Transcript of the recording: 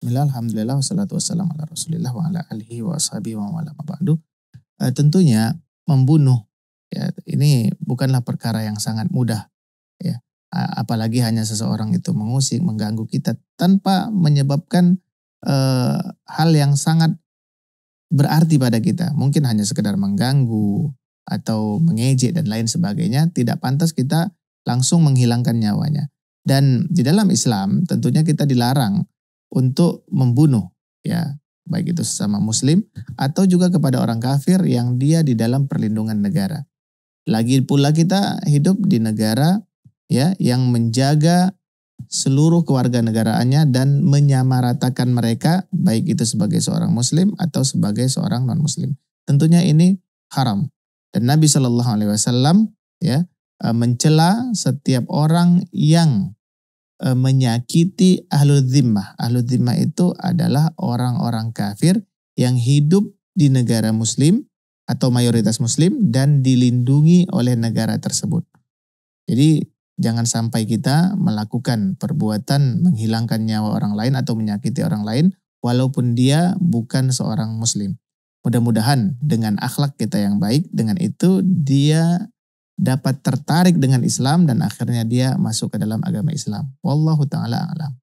Bismillah, Alhamdulillah, wassalatu wassalamu ala rasulillah wa ala alihi wa wa ala mabadu. E, eh, tentunya membunuh, ya, ini bukanlah perkara yang sangat mudah. ya Apalagi hanya seseorang itu mengusik, mengganggu kita tanpa menyebabkan e, hal yang sangat berarti pada kita. Mungkin hanya sekedar mengganggu atau mengejek dan lain sebagainya. Tidak pantas kita langsung menghilangkan nyawanya. Dan di dalam Islam tentunya kita dilarang untuk membunuh ya baik itu sesama muslim atau juga kepada orang kafir yang dia di dalam perlindungan negara. Lagi pula kita hidup di negara ya yang menjaga seluruh kewarganegaraannya dan menyamaratakan mereka baik itu sebagai seorang muslim atau sebagai seorang non muslim. Tentunya ini haram. Dan Nabi Shallallahu alaihi wasallam ya eh, mencela setiap orang yang E, menyakiti ahlu zimmah. Ahlu zimmah itu adalah orang-orang kafir yang hidup di negara muslim atau mayoritas muslim dan dilindungi oleh negara tersebut. Jadi jangan sampai kita melakukan perbuatan menghilangkan nyawa orang lain atau menyakiti orang lain walaupun dia bukan seorang muslim. Mudah-mudahan dengan akhlak kita yang baik, dengan itu dia dapat tertarik dengan Islam dan akhirnya dia masuk ke dalam agama Islam. Wallahu taala alam.